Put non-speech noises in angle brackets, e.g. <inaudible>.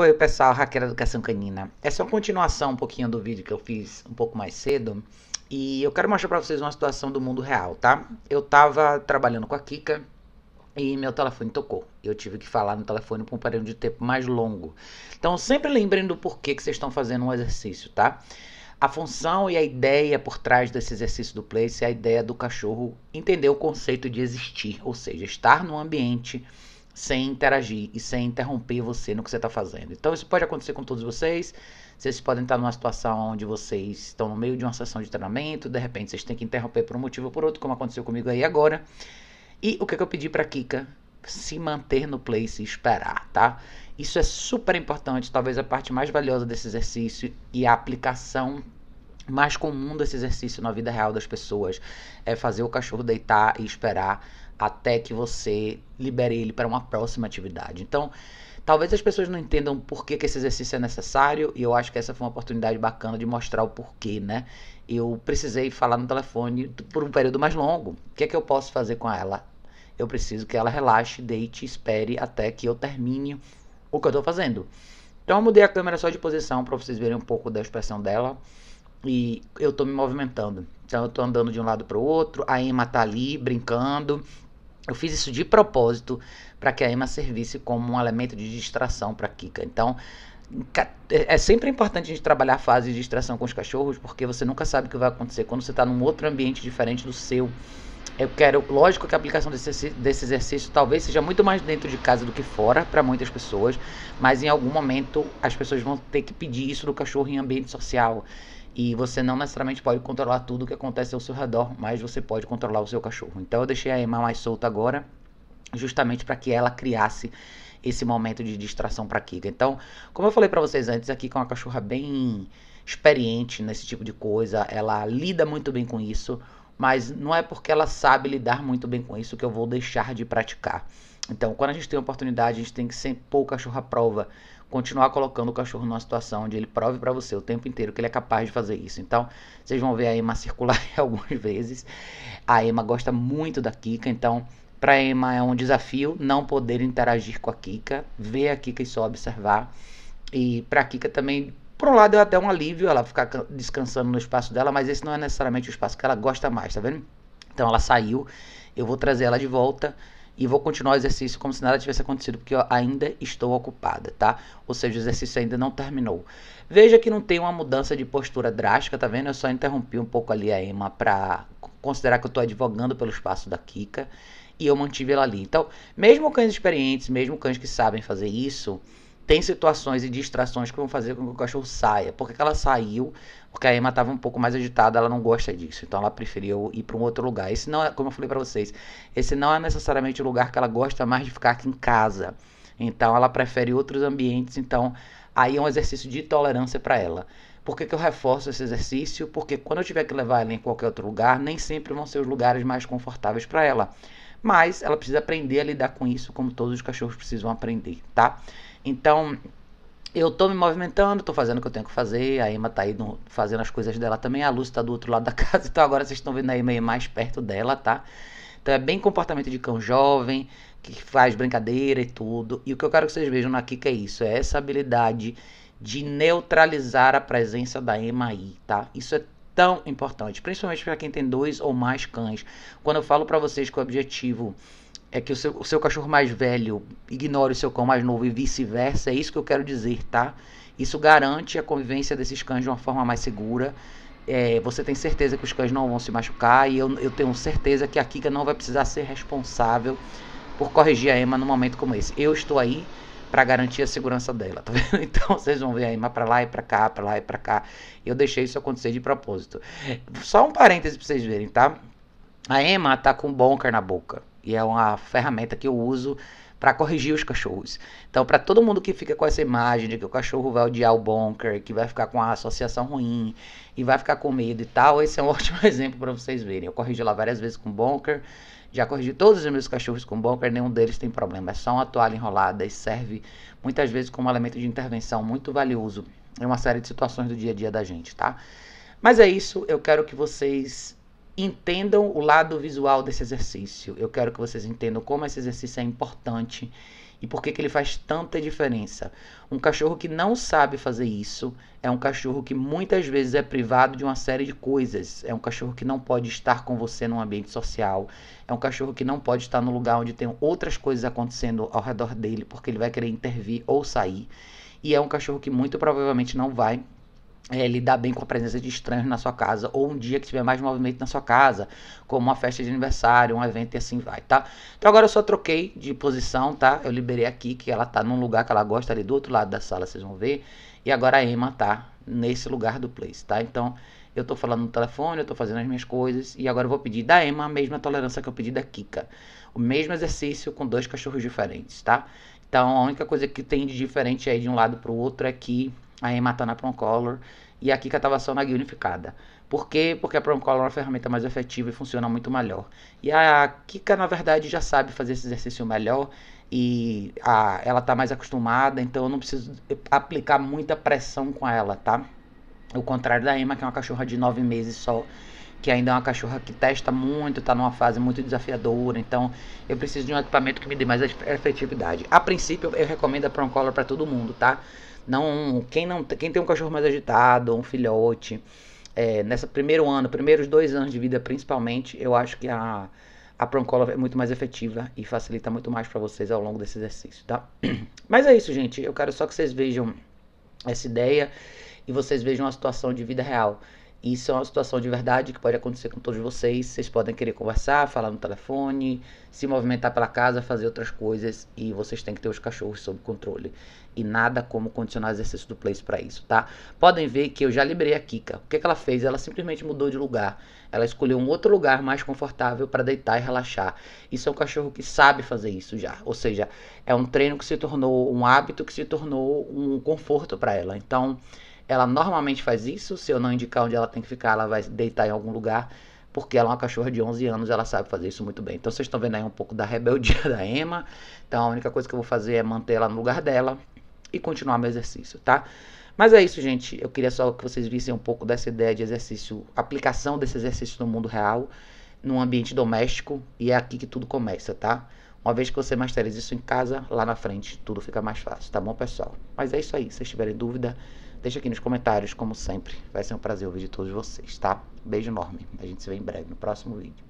Oi pessoal, Raquel Educação Canina. Essa é uma continuação um pouquinho do vídeo que eu fiz um pouco mais cedo e eu quero mostrar para vocês uma situação do mundo real, tá? Eu tava trabalhando com a Kika e meu telefone tocou. Eu tive que falar no telefone por um período de tempo mais longo. Então sempre lembrem do porquê que vocês estão fazendo um exercício, tá? A função e a ideia por trás desse exercício do place é a ideia do cachorro entender o conceito de existir, ou seja, estar num ambiente sem interagir e sem interromper você no que você está fazendo. Então isso pode acontecer com todos vocês. Vocês podem estar numa situação onde vocês estão no meio de uma sessão de treinamento, de repente vocês têm que interromper por um motivo ou por outro, como aconteceu comigo aí agora. E o que, que eu pedi para Kika? Se manter no place e esperar, tá? Isso é super importante, talvez a parte mais valiosa desse exercício e a aplicação mais comum desse exercício na vida real das pessoas é fazer o cachorro deitar e esperar até que você libere ele para uma próxima atividade. Então, talvez as pessoas não entendam por que, que esse exercício é necessário, e eu acho que essa foi uma oportunidade bacana de mostrar o porquê, né? Eu precisei falar no telefone por um período mais longo. O que é que eu posso fazer com ela? Eu preciso que ela relaxe, deite, espere até que eu termine o que eu estou fazendo. Então eu mudei a câmera só de posição para vocês verem um pouco da expressão dela. E eu estou me movimentando. Então eu estou andando de um lado para o outro, a Emma está ali brincando, eu fiz isso de propósito para que a Emma servisse como um elemento de distração para Kika. Então, é, é sempre importante a gente trabalhar a fase de distração com os cachorros, porque você nunca sabe o que vai acontecer quando você está num outro ambiente diferente do seu. Eu quero, lógico que a aplicação desse, desse exercício talvez seja muito mais dentro de casa do que fora para muitas pessoas, mas em algum momento as pessoas vão ter que pedir isso do cachorro em ambiente social e você não necessariamente pode controlar tudo o que acontece ao seu redor, mas você pode controlar o seu cachorro. Então eu deixei a Emma mais solta agora, justamente para que ela criasse esse momento de distração para Kika. Então, como eu falei para vocês antes, aqui com é uma cachorra bem experiente nesse tipo de coisa, ela lida muito bem com isso, mas não é porque ela sabe lidar muito bem com isso que eu vou deixar de praticar. Então, quando a gente tem oportunidade, a gente tem que sempre pôr o cachorro à prova, continuar colocando o cachorro numa situação onde ele prove para você o tempo inteiro que ele é capaz de fazer isso. Então, vocês vão ver a Emma <laughs> circular algumas vezes. A Emma gosta muito da Kika, então para Emma é um desafio não poder interagir com a Kika, ver a Kika e só observar. E para a Kika também, por um lado é até um alívio ela ficar descansando no espaço dela, mas esse não é necessariamente o espaço que ela gosta mais, tá vendo? Então ela saiu, eu vou trazer ela de volta e vou continuar o exercício como se nada tivesse acontecido, porque eu ainda estou ocupada, tá? Ou seja, o exercício ainda não terminou. Veja que não tem uma mudança de postura drástica, tá vendo? Eu só interrompi um pouco ali a Emma para considerar que eu estou advogando pelo espaço da Kika e eu mantive ela ali. Então, mesmo cães experientes, mesmo cães que sabem fazer isso, tem situações e distrações que vão fazer com que o cachorro saia. Por que, ela saiu? Porque a Emma estava um pouco mais agitada, ela não gosta disso. Então ela preferiu ir para um outro lugar. Esse não é, como eu falei para vocês, esse não é necessariamente o lugar que ela gosta mais de ficar aqui em casa. Então ela prefere outros ambientes. Então aí é um exercício de tolerância para ela. Por que, que, eu reforço esse exercício? Porque quando eu tiver que levar ela em qualquer outro lugar, nem sempre vão ser os lugares mais confortáveis para ela mas ela precisa aprender a lidar com isso, como todos os cachorros precisam aprender, tá? Então, eu tô me movimentando, tô fazendo o que eu tenho que fazer, a Emma tá aí no, fazendo as coisas dela também, a Luz tá do outro lado da <laughs> casa, então agora vocês estão vendo a Emma aí mais perto dela, tá? Então é bem comportamento de cão jovem, que faz brincadeira e tudo. E o que eu quero que vocês vejam na Kika é isso, é essa habilidade de neutralizar a presença da Emma aí, tá? Isso é tão importante, principalmente para quem tem dois ou mais cães. Quando eu falo para vocês que o objetivo é que o seu, o seu cachorro mais velho ignore o seu cão mais novo e vice-versa, é isso que eu quero dizer, tá? Isso garante a convivência desses cães de uma forma mais segura. É, você tem certeza que os cães não vão se machucar e eu, eu tenho certeza que a Kika não vai precisar ser responsável por corrigir a Emma num momento como esse. Eu estou aí para garantir a segurança dela, tá vendo? <laughs> Então vocês vão ver aí, mas para lá e para cá, para lá e para cá. Eu deixei isso acontecer de propósito. Só um parêntese para vocês verem, tá? A Emma tá com bunker na boca e é uma ferramenta que eu uso para corrigir os cachorros. Então, para todo mundo que fica com essa imagem de que o cachorro vai odiar o bunker, que vai ficar com a associação ruim e vai ficar com medo e tal, esse é um <laughs> ótimo exemplo para vocês verem. Eu corrigi lá várias vezes com bunker. Já corrigi todos os meus cachorros com bunker, nenhum deles tem problema. É só uma toalha enrolada e serve muitas vezes como elemento de intervenção muito valioso em uma série de situações do dia a dia da gente, tá? Mas é isso, eu quero que vocês entendam o lado visual desse exercício. Eu quero que vocês entendam como esse exercício é importante e por que, que ele faz tanta diferença. Um cachorro que não sabe fazer isso é um cachorro que muitas vezes é privado de uma série de coisas. É um cachorro que não pode estar com você num ambiente social. É um cachorro que não pode estar no lugar onde tem outras coisas acontecendo ao redor dele, porque ele vai querer intervir ou sair. E é um cachorro que muito provavelmente não vai é, lidar bem com a presença de estranhos na sua casa, ou um dia que tiver mais movimento na sua casa, como uma festa de aniversário, um evento e assim vai, tá? Então agora eu só troquei de posição, tá? Eu liberei aqui, que ela tá num lugar que ela gosta ali do outro lado da sala, vocês vão ver, e agora a Emma tá nesse lugar do place, tá? Então eu tô falando no telefone, eu tô fazendo as minhas coisas, e agora eu vou pedir da Emma a mesma tolerância que eu pedi da Kika. O mesmo exercício com dois cachorros diferentes, tá? Então a única coisa que tem de diferente aí de um lado pro outro é que a Rematana Proncolor e a Kika estava só na guia unificada. Por quê? Porque a Proncolor é uma ferramenta mais efetiva e funciona muito melhor. E a Kika, na verdade, já sabe fazer esse exercício melhor e a, ela está mais acostumada, então eu não preciso aplicar muita pressão com ela, tá? O contrário da Emma, que é uma cachorra de nove meses só, que ainda é uma cachorra que testa muito, está numa fase muito desafiadora, então eu preciso de um equipamento que me dê mais efetividade. A princípio, eu recomendo a Proncolor para todo mundo, tá? Não, quem, não, quem tem um cachorro mais agitado, um filhote, é, nessa primeiro ano, primeiros dois anos de vida principalmente, eu acho que a, a prancola é muito mais efetiva e facilita muito mais para vocês ao longo desse exercício, tá? <clears throat> Mas é isso, gente. Eu quero só que vocês vejam essa ideia e vocês vejam a situação de vida real. Isso é uma situação de verdade que pode acontecer com todos vocês. Vocês podem querer conversar, falar no telefone, se movimentar pela casa, fazer outras coisas e vocês têm que ter os cachorros sob controle. E nada como condicionar o exercício do place para isso, tá? Podem ver que eu já liberei a Kika. O que, é que ela fez? Ela simplesmente mudou de lugar. Ela escolheu um outro lugar mais confortável para deitar e relaxar. Isso é um cachorro que sabe fazer isso já. Ou seja, é um treino que se tornou um hábito que se tornou um conforto para ela. Então, ela normalmente faz isso, se eu não indicar onde ela tem que ficar, ela vai deitar em algum lugar, porque ela é uma cachorra de 11 anos, ela sabe fazer isso muito bem. Então vocês estão vendo aí um pouco da rebeldia <laughs> da Emma. Então a única coisa que eu vou fazer é manter ela no lugar dela e continuar meu exercício, tá? Mas é isso, gente. Eu queria só que vocês vissem um pouco dessa ideia de exercício, aplicação desse exercício no mundo real, num ambiente doméstico, e é aqui que tudo começa, tá? Uma vez que você masteriza isso em casa, lá na frente tudo fica mais fácil, tá bom, pessoal? Mas é isso aí. Se vocês tiverem dúvida, Deixa aqui nos comentários, como sempre. Vai ser um prazer ouvir de todos vocês, tá? Beijo enorme. A gente se vê em breve no próximo vídeo.